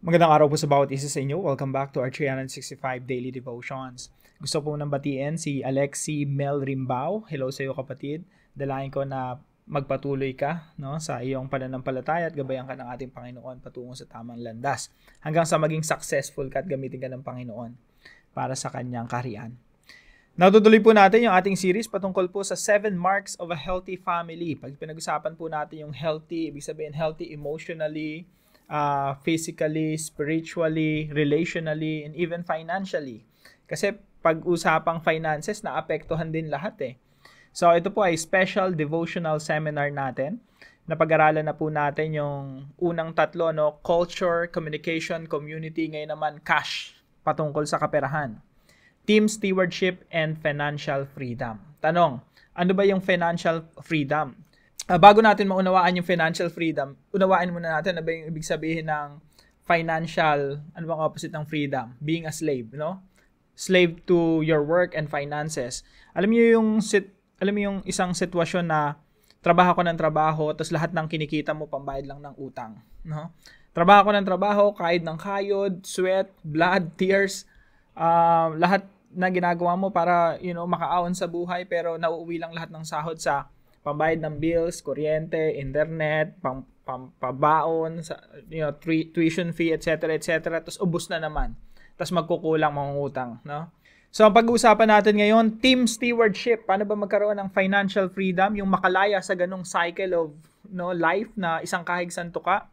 Magandang araw po sa bawat isa sa inyo. Welcome back to our 365 Daily Devotions. Gusto po nang batiin si Alexi Mel Rimbao. Hello sa iyo kapatid. Dalayan ko na magpatuloy ka no, sa iyong pananampalataya at gabayan ka ng ating Panginoon patungo sa tamang landas. Hanggang sa maging successful ka at gamitin ka ng Panginoon para sa kanyang karian. Natutuloy po natin yung ating series patungkol po sa 7 marks of a healthy family. Pag pinag-usapan po natin yung healthy, ibig sabihin healthy emotionally, uh, physically, spiritually, relationally, and even financially. Kasi pag-usapang finances, naapektuhan din lahat eh. So ito po ay special devotional seminar natin. Napag-aralan na po natin yung unang tatlo, no? culture, communication, community, ngayon naman cash, patungkol sa kaperahan. Team stewardship and financial freedom. Tanong, ano ba yung financial freedom? uh, bago natin maunawaan yung financial freedom, unawain muna natin ano ba yung ibig sabihin ng financial, ano bang opposite ng freedom? Being a slave, no? Slave to your work and finances. Alam niyo yung sit, alam niyo yung isang sitwasyon na trabaho ko ng trabaho, tapos lahat ng kinikita mo pambayad lang ng utang, no? Trabaho ko ng trabaho, kahit ng kayod, sweat, blood, tears, uh, lahat na ginagawa mo para, you know, makaawon sa buhay, pero nauuwi lang lahat ng sahod sa pambayad ng bills, kuryente, internet, pang, pang pabaon, sa, you know, tri- tuition fee, etc., etc. Tapos ubos na naman. Tapos magkukulang mga utang, no? So ang pag-uusapan natin ngayon, team stewardship. Paano ba magkaroon ng financial freedom, yung makalaya sa ganong cycle of no life na isang kahigsan to ka.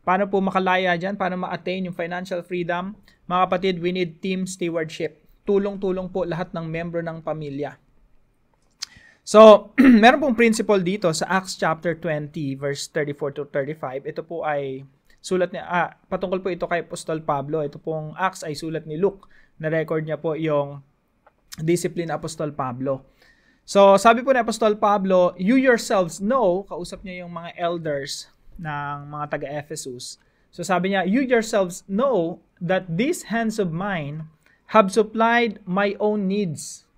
Paano po makalaya diyan? Paano ma-attain yung financial freedom? Mga kapatid, we need team stewardship. Tulong-tulong po lahat ng membro ng pamilya. So, meron pong principle dito sa Acts chapter 20 verse 34 to 35. Ito po ay sulat ni ah, patungkol po ito kay Apostol Pablo. Ito pong Acts ay sulat ni Luke na record niya po yung discipline Apostol Pablo. So, sabi po ni Apostol Pablo, you yourselves know, kausap niya yung mga elders ng mga taga-Ephesus. So, sabi niya, you yourselves know that these hands of mine have supplied my own needs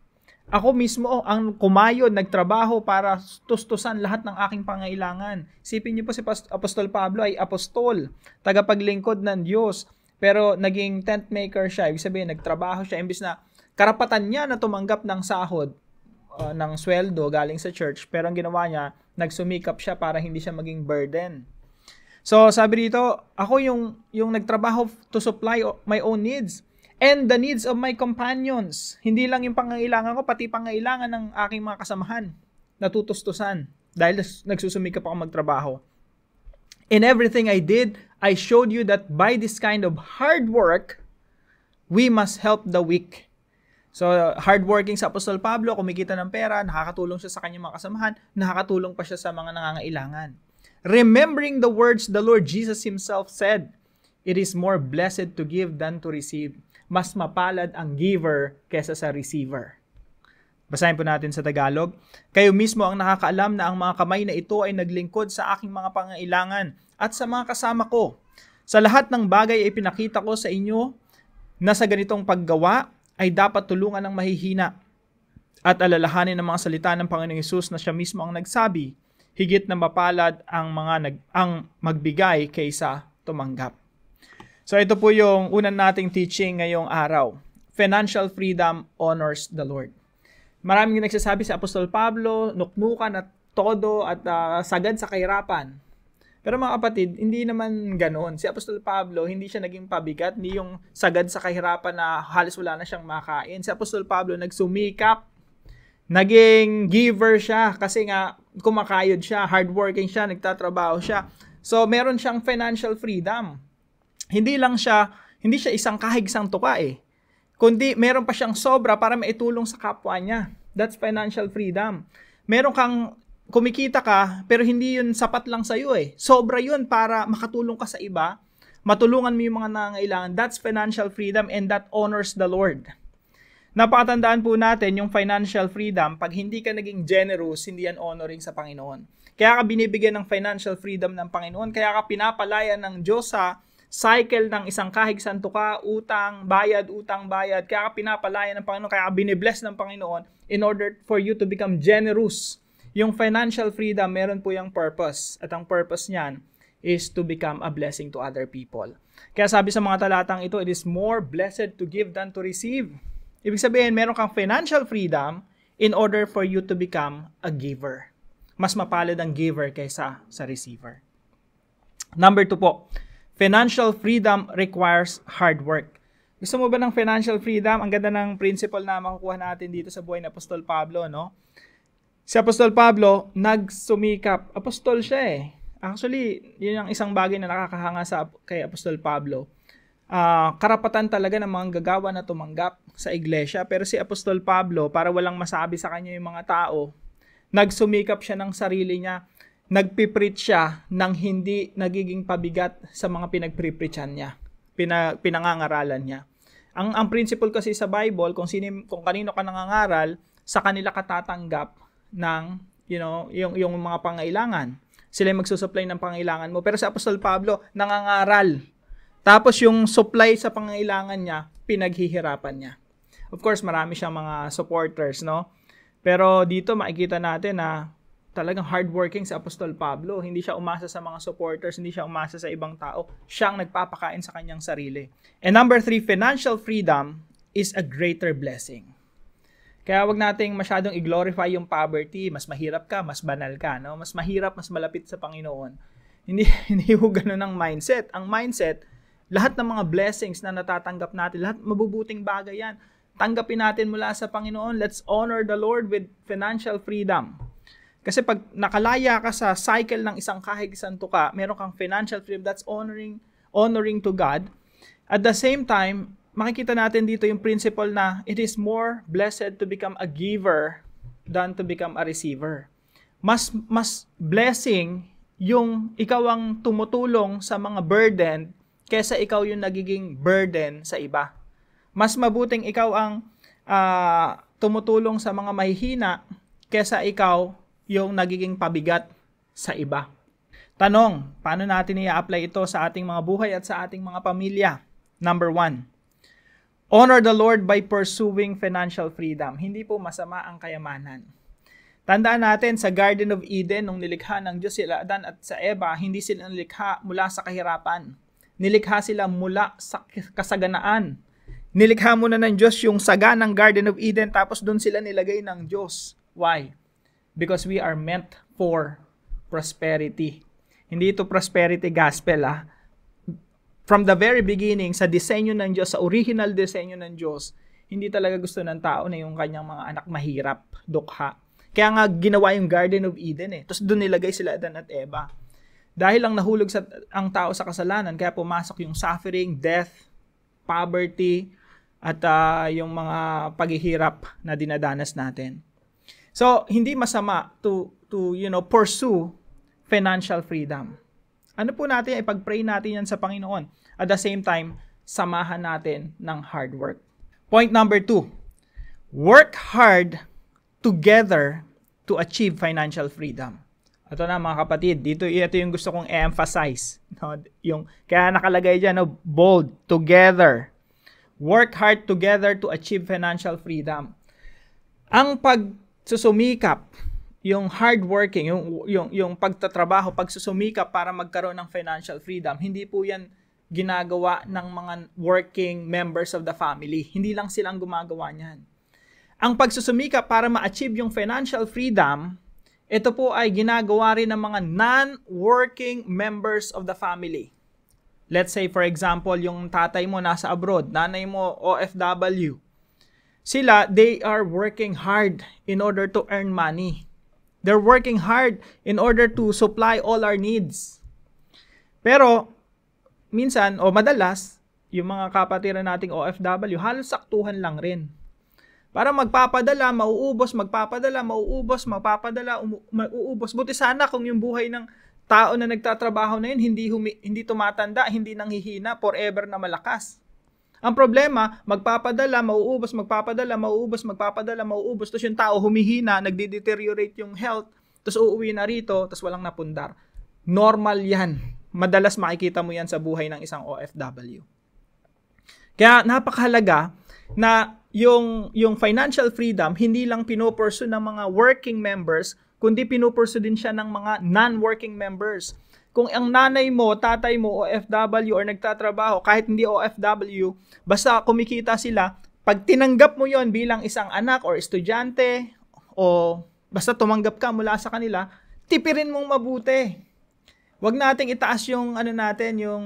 ako mismo oh, ang kumayod, nagtrabaho para tustusan lahat ng aking pangailangan. Sipin niyo po si Apostol Pablo ay apostol, tagapaglingkod ng Diyos, pero naging tent maker siya. Ibig sabihin, nagtrabaho siya. Imbis na karapatan niya na tumanggap ng sahod, uh, ng sweldo galing sa church, pero ang ginawa niya, nagsumikap siya para hindi siya maging burden. So, sabi dito, ako yung, yung nagtrabaho to supply my own needs and the needs of my companions. Hindi lang yung pangangailangan ko, pati pangangailangan ng aking mga kasamahan. Natutustusan dahil nagsusumikap ako magtrabaho. In everything I did, I showed you that by this kind of hard work, we must help the weak. So, hardworking sa Apostol Pablo, kumikita ng pera, nakakatulong siya sa kanyang mga kasamahan, nakakatulong pa siya sa mga nangangailangan. Remembering the words the Lord Jesus Himself said, It is more blessed to give than to receive mas mapalad ang giver kesa sa receiver. Basahin po natin sa Tagalog. Kayo mismo ang nakakaalam na ang mga kamay na ito ay naglingkod sa aking mga pangailangan at sa mga kasama ko. Sa lahat ng bagay ay pinakita ko sa inyo na sa ganitong paggawa ay dapat tulungan ng mahihina at alalahanin ng mga salita ng Panginoong Yesus na siya mismo ang nagsabi, higit na mapalad ang mga nag, ang magbigay kaysa tumanggap. So ito po yung unang nating teaching ngayong araw. Financial freedom honors the Lord. Maraming nagsasabi sa si Apostol Pablo, nuknukan at todo at uh, sagad sa kahirapan. Pero mga kapatid, hindi naman ganoon. Si Apostol Pablo, hindi siya naging pabigat, hindi yung sagad sa kahirapan na halos wala na siyang makain. Si Apostol Pablo nagsumikap, naging giver siya kasi nga kumakayod siya, hardworking siya, nagtatrabaho siya. So meron siyang financial freedom hindi lang siya, hindi siya isang kahigsang tuka eh. Kundi meron pa siyang sobra para maitulong sa kapwa niya. That's financial freedom. Meron kang kumikita ka pero hindi yun sapat lang sa iyo eh. Sobra yun para makatulong ka sa iba, matulungan mo yung mga nangangailangan. That's financial freedom and that honors the Lord. Napakatandaan po natin yung financial freedom, pag hindi ka naging generous, hindi yan honoring sa Panginoon. Kaya ka binibigyan ng financial freedom ng Panginoon, kaya ka pinapalaya ng Diyos sa cycle ng isang kahig santuka, utang, bayad, utang, bayad. Kaya ka pinapalaya ng Panginoon, kaya ka binibless ng Panginoon in order for you to become generous. Yung financial freedom, meron po yung purpose. At ang purpose niyan is to become a blessing to other people. Kaya sabi sa mga talatang ito, it is more blessed to give than to receive. Ibig sabihin, meron kang financial freedom in order for you to become a giver. Mas mapalad ang giver kaysa sa receiver. Number two po, Financial freedom requires hard work. Gusto mo ba ng financial freedom? Ang ganda ng principle na makukuha natin dito sa buhay ni Apostol Pablo, no? Si Apostol Pablo, nagsumikap. Apostol siya eh. Actually, yun ang isang bagay na nakakahanga sa kay Apostol Pablo. Uh, karapatan talaga ng mga gagawa na tumanggap sa iglesia. Pero si Apostol Pablo, para walang masabi sa kanya yung mga tao, nagsumikap siya ng sarili niya nagpipreach siya ng hindi nagiging pabigat sa mga pinagpipreachan niya, pina, pinangangaralan niya. Ang, ang principle kasi sa Bible, kung, sino, kung kanino ka nangangaral, sa kanila ka tatanggap ng you know, yung, yung mga pangailangan. Sila yung magsusupply ng pangailangan mo. Pero sa Apostol Pablo, nangangaral. Tapos yung supply sa pangailangan niya, pinaghihirapan niya. Of course, marami siyang mga supporters, no? Pero dito makikita natin na talagang hardworking si Apostol Pablo. Hindi siya umasa sa mga supporters, hindi siya umasa sa ibang tao. Siyang nagpapakain sa kanyang sarili. And number three, financial freedom is a greater blessing. Kaya wag nating masyadong i-glorify yung poverty. Mas mahirap ka, mas banal ka. No? Mas mahirap, mas malapit sa Panginoon. Hindi, hindi ho ganun ang mindset. Ang mindset, lahat ng mga blessings na natatanggap natin, lahat mabubuting bagay yan. Tanggapin natin mula sa Panginoon. Let's honor the Lord with financial freedom kasi pag nakalaya ka sa cycle ng isang kahigisan santo ka, meron kang financial freedom that's honoring honoring to God. At the same time, makikita natin dito yung principle na it is more blessed to become a giver than to become a receiver. Mas mas blessing yung ikaw ang tumutulong sa mga burden kaysa ikaw yung nagiging burden sa iba. Mas mabuting ikaw ang uh, tumutulong sa mga mahihina kaysa ikaw yung nagiging pabigat sa iba. Tanong, paano natin i-apply ito sa ating mga buhay at sa ating mga pamilya? Number one, honor the Lord by pursuing financial freedom. Hindi po masama ang kayamanan. Tandaan natin sa Garden of Eden, nung nilikha ng Diyos sila Adan at sa Eva, hindi sila nilikha mula sa kahirapan. Nilikha sila mula sa kasaganaan. Nilikha muna ng Diyos yung saga ng Garden of Eden, tapos doon sila nilagay ng Diyos. Why? because we are meant for prosperity. Hindi ito prosperity gospel ah. From the very beginning, sa disenyo ng Diyos, sa original disenyo ng Diyos, hindi talaga gusto ng tao na yung kanyang mga anak mahirap, dukha. Kaya nga ginawa yung Garden of Eden eh. Tapos doon nilagay sila Adan at Eva. Dahil lang nahulog sa, ang tao sa kasalanan, kaya pumasok yung suffering, death, poverty, at uh, yung mga paghihirap na dinadanas natin. So, hindi masama to to you know pursue financial freedom. Ano po natin, ipag-pray natin yan sa Panginoon. At the same time, samahan natin ng hard work. Point number two, work hard together to achieve financial freedom. Ito na mga kapatid, dito ito yung gusto kong emphasize. No? Yung, kaya nakalagay dyan, no? bold, together. Work hard together to achieve financial freedom. Ang pag susumikap, yung hardworking, yung, yung, yung pagtatrabaho, pagsusumikap para magkaroon ng financial freedom, hindi po yan ginagawa ng mga working members of the family. Hindi lang silang gumagawa niyan. Ang pagsusumikap para ma-achieve yung financial freedom, ito po ay ginagawa rin ng mga non-working members of the family. Let's say for example, yung tatay mo nasa abroad, nanay mo OFW, sila, they are working hard in order to earn money. They're working hard in order to supply all our needs. Pero, minsan o madalas, yung mga kapatiran nating OFW, halos saktuhan lang rin. Para magpapadala, mauubos, magpapadala, mauubos, magpapadala, umu- mauubos. Buti sana kung yung buhay ng tao na nagtatrabaho na yun, hindi, humi- hindi tumatanda, hindi nanghihina, forever na malakas. Ang problema, magpapadala, mauubos, magpapadala, mauubos, magpapadala, mauubos. Tapos yung tao humihina, nagde-deteriorate yung health. Tapos uuwi na rito, tapos walang napundar. Normal yan. Madalas makikita mo yan sa buhay ng isang OFW. Kaya napakahalaga na yung, yung financial freedom, hindi lang pinupurso ng mga working members, kundi pinupurso din siya ng mga non-working members kung ang nanay mo, tatay mo, OFW or nagtatrabaho, kahit hindi OFW, basta kumikita sila, pag tinanggap mo yon bilang isang anak or estudyante o basta tumanggap ka mula sa kanila, tipirin mong mabuti. Huwag nating itaas yung ano natin, yung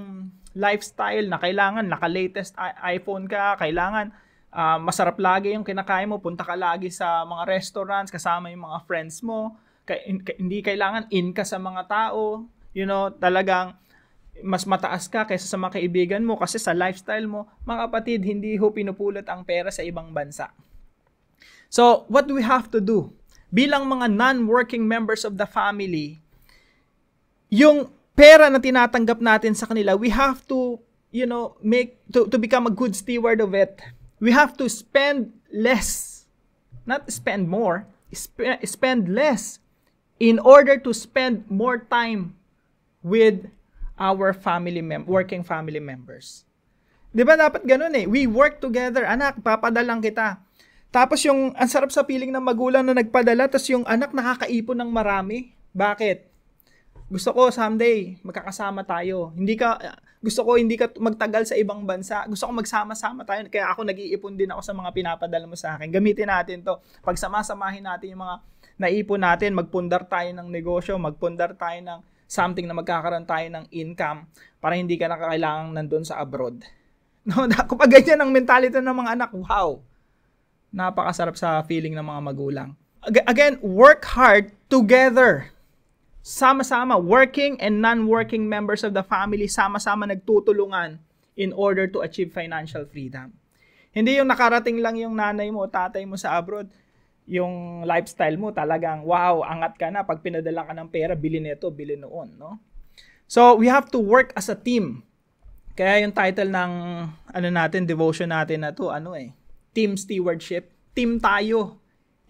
lifestyle na kailangan naka-latest iPhone ka, kailangan uh, masarap lagi yung kinakain mo, punta ka lagi sa mga restaurants kasama yung mga friends mo, ka- hindi kailangan in ka sa mga tao you know, talagang mas mataas ka kaysa sa mga kaibigan mo kasi sa lifestyle mo, mga kapatid, hindi ho pinupulot ang pera sa ibang bansa. So, what do we have to do? Bilang mga non-working members of the family, yung pera na tinatanggap natin sa kanila, we have to, you know, make, to, to become a good steward of it. We have to spend less, not spend more, sp- spend less in order to spend more time with our family mem- working family members. 'Di ba dapat ganun eh? We work together, anak, papadalang kita. Tapos yung ang sarap sa piling ng magulang na nagpadala tapos yung anak nakakaipon ng marami. Bakit? Gusto ko someday magkakasama tayo. Hindi ka gusto ko hindi ka magtagal sa ibang bansa. Gusto ko magsama-sama tayo. Kaya ako nag-iipon din ako sa mga pinapadala mo sa akin. Gamitin natin 'to. Pag samasamahin natin yung mga naipon natin, magpundar tayo ng negosyo, magpundar tayo ng something na magkakaroon tayo ng income para hindi ka nakakailangang nandun sa abroad. No, kapag ganyan ang mentality ng mga anak, wow. Napakasarap sa feeling ng mga magulang. Again, work hard together. Sama-sama, working and non-working members of the family, sama-sama nagtutulungan in order to achieve financial freedom. Hindi yung nakarating lang yung nanay mo o tatay mo sa abroad, yung lifestyle mo talagang wow, angat ka na pag pinadala ka ng pera, bili nito, bili noon, no? So, we have to work as a team. Kaya yung title ng ano natin, devotion natin na to, ano eh, team stewardship. Team tayo.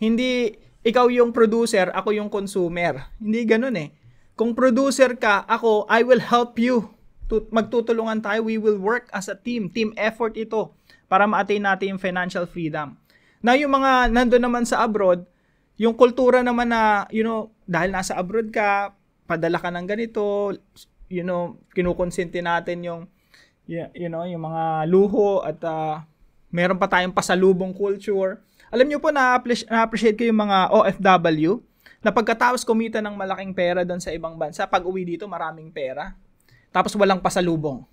Hindi ikaw yung producer, ako yung consumer. Hindi ganoon eh. Kung producer ka, ako, I will help you. Magtutulungan tayo, we will work as a team. Team effort ito para ma-attain natin yung financial freedom. Na yung mga nandoon naman sa abroad, yung kultura naman na, you know, dahil nasa abroad ka, padala ka ng ganito, you know, kinukonsente natin yung, you know, yung mga luho at uh, meron pa tayong pasalubong culture. Alam nyo po, na-appreciate, na-appreciate ko yung mga OFW na pagkatapos kumita ng malaking pera doon sa ibang bansa, pag uwi dito, maraming pera. Tapos walang pasalubong.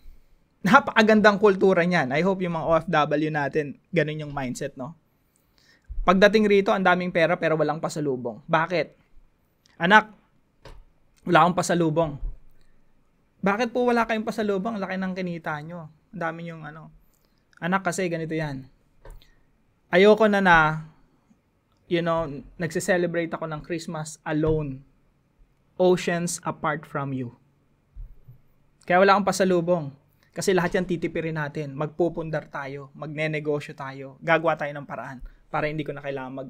Napakagandang kultura niyan. I hope yung mga OFW natin, ganun yung mindset, no? Pagdating rito, ang daming pera pero walang pasalubong. Bakit? Anak, wala akong pasalubong. Bakit po wala kayong pasalubong? Laki ng kinita nyo. Ang dami yung ano. Anak kasi ganito yan. Ayoko na na, you know, nagse-celebrate ako ng Christmas alone. Oceans apart from you. Kaya wala akong pasalubong. Kasi lahat yan titipirin natin. Magpupundar tayo. Magnenegosyo tayo. Gagawa tayo ng paraan para hindi ko na kailangan mag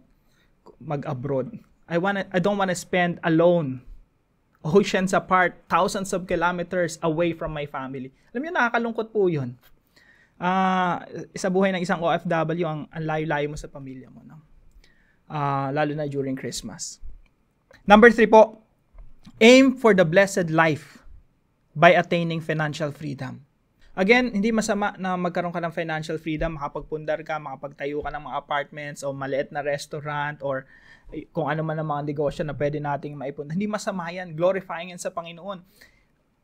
mag-abroad. I want I don't want to spend alone oceans apart, thousands of kilometers away from my family. Alam niyo nakakalungkot po 'yun. Ah, uh, sa buhay ng isang OFW ang, ang layo-layo mo sa pamilya mo, no. Ah, uh, lalo na during Christmas. Number three po, aim for the blessed life by attaining financial freedom. Again, hindi masama na magkaroon ka ng financial freedom, makapagpundar ka, makapagtayo ka ng mga apartments o maliit na restaurant or kung ano man ang mga negosyo na pwede nating maipon. Hindi masama yan. Glorifying yan sa Panginoon.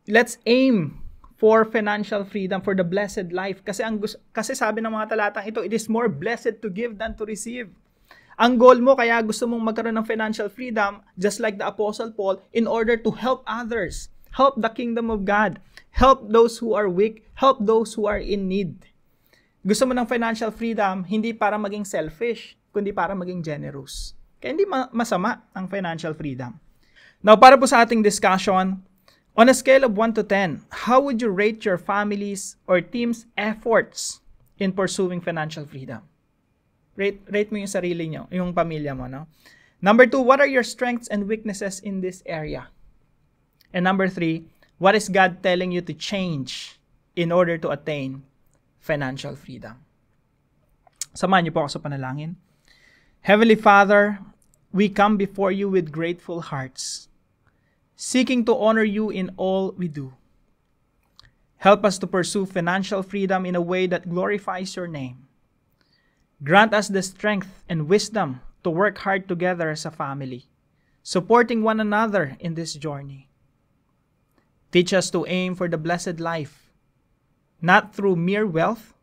Let's aim for financial freedom, for the blessed life. Kasi, ang, kasi sabi ng mga talatang ito, it is more blessed to give than to receive. Ang goal mo, kaya gusto mong magkaroon ng financial freedom, just like the Apostle Paul, in order to help others. Help the kingdom of God. Help those who are weak. Help those who are in need. Gusto mo ng financial freedom, hindi para maging selfish, kundi para maging generous. Kaya hindi masama ang financial freedom. Now, para po sa ating discussion, on a scale of 1 to 10, how would you rate your family's or team's efforts in pursuing financial freedom? Rate, rate mo yung sarili nyo, yung pamilya mo, no? Number two, what are your strengths and weaknesses in this area? And number three, What is God telling you to change in order to attain financial freedom? Samahan niyo po ako sa panalangin. Heavenly Father, we come before you with grateful hearts, seeking to honor you in all we do. Help us to pursue financial freedom in a way that glorifies your name. Grant us the strength and wisdom to work hard together as a family, supporting one another in this journey. Teach us to aim for the blessed life, not through mere wealth,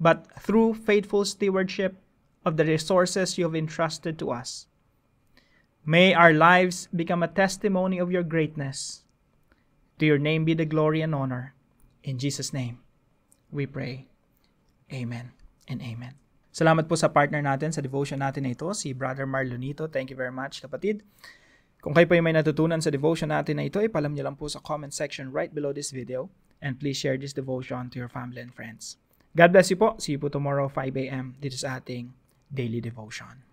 but through faithful stewardship of the resources you have entrusted to us. May our lives become a testimony of your greatness. To your name be the glory and honor. In Jesus' name, we pray. Amen and amen. Salamat po sa partner natin sa devotion natin na ito, si Brother Marlonito. Thank you very much, kapatid. Kung kayo po may natutunan sa devotion natin na ito, ipalam nyo lang po sa comment section right below this video and please share this devotion to your family and friends. God bless you po. See you po tomorrow 5 a.m. This is ating daily devotion.